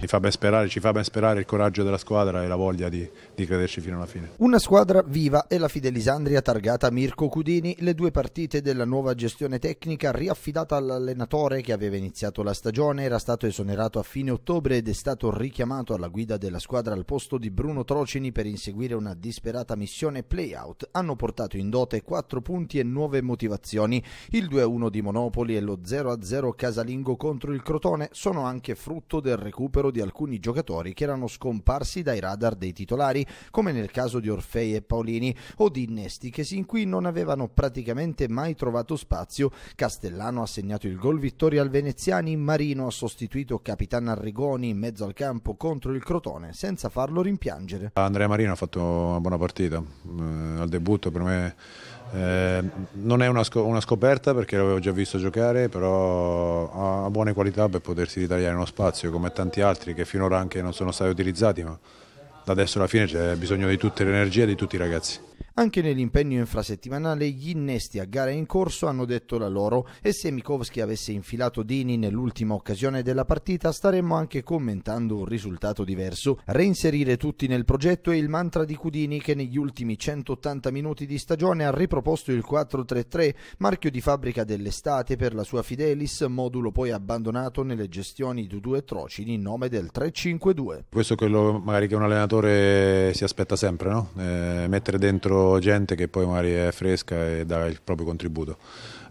Ci fa ben sperare, ci fa ben sperare il coraggio della squadra e la voglia di, di crederci fino alla fine. Una squadra viva è la Fidelisandria targata Mirko Cudini, le due partite della nuova gestione tecnica riaffidata all'allenatore che aveva iniziato la stagione, era stato esonerato a fine ottobre ed è stato richiamato alla guida della squadra al posto di Bruno Trocini per inseguire una disperata missione play-out, hanno portato in dote quattro punti e nuove motivazioni. Il 2-1 di Monopoli e lo 0-0 casalingo contro il Crotone sono anche frutto del recupero solo di alcuni giocatori che erano scomparsi dai radar dei titolari, come nel caso di Orfei e Paolini, o di innesti che sin qui non avevano praticamente mai trovato spazio. Castellano ha segnato il gol vittoria al Veneziani, Marino ha sostituito Capitan Arrigoni in mezzo al campo contro il Crotone senza farlo rimpiangere. Andrea Marino ha fatto una buona partita, eh, al debutto per me Ehm, non è una, sc- una, scoperta perché l'avevo già visto giocare, però ha buone qualità per potersi ritagliare uno spazio come tanti altri che finora anche non sono stati utilizzati, ma da adesso alla fine c'è bisogno di tutta l'energia energie di tutti i ragazzi. Anche nell'impegno infrasettimanale gli innesti a gara in corso hanno detto la loro e se Mikovski avesse infilato Dini nell'ultima occasione della partita staremmo anche commentando un risultato diverso. Reinserire tutti nel progetto è il mantra di Cudini che negli ultimi 180 minuti di stagione ha riproposto il 4-3-3, marchio di fabbrica dell'estate per la sua Fidelis, modulo poi abbandonato nelle gestioni di due trocini in nome del 3-5-2. Questo è quello magari che un allenatore si aspetta sempre, no? eh, mettere dentro gente che poi magari è fresca e dà il proprio contributo.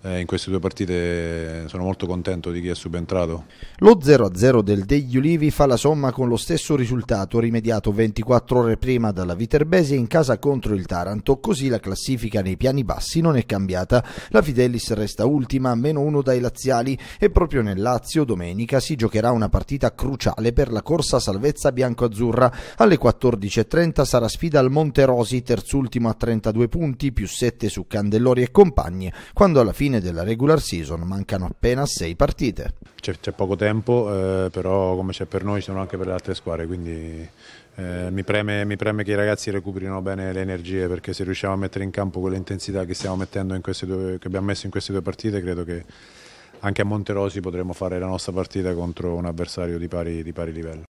Eh, in queste due partite eh, sono molto contento di chi è subentrato. Lo 0-0 del Degli Ulivi fa la somma con lo stesso risultato rimediato 24 ore prima dalla Viterbese in casa contro il Taranto, così la classifica nei piani bassi non è cambiata. La Fidelis resta ultima meno uno dai laziali e proprio nel Lazio domenica si giocherà una partita cruciale per la corsa salvezza bianco-azzurra. Alle 14.30 sarà sfida al Monterosi, terzultimo a 32 punti più 7 su Candellori e compagni, quando alla fine della regular season mancano appena 6 partite. C'è, poco tempo, eh, però come c'è per noi, sono anche per le altre squadre, quindi eh, mi, preme, mi, preme, che i ragazzi recuperino bene le energie perché se riusciamo a mettere in campo quell'intensità che, due, che abbiamo messo in queste due partite, credo che anche a Monterosi potremo fare la nostra partita contro un avversario di pari, di pari livello.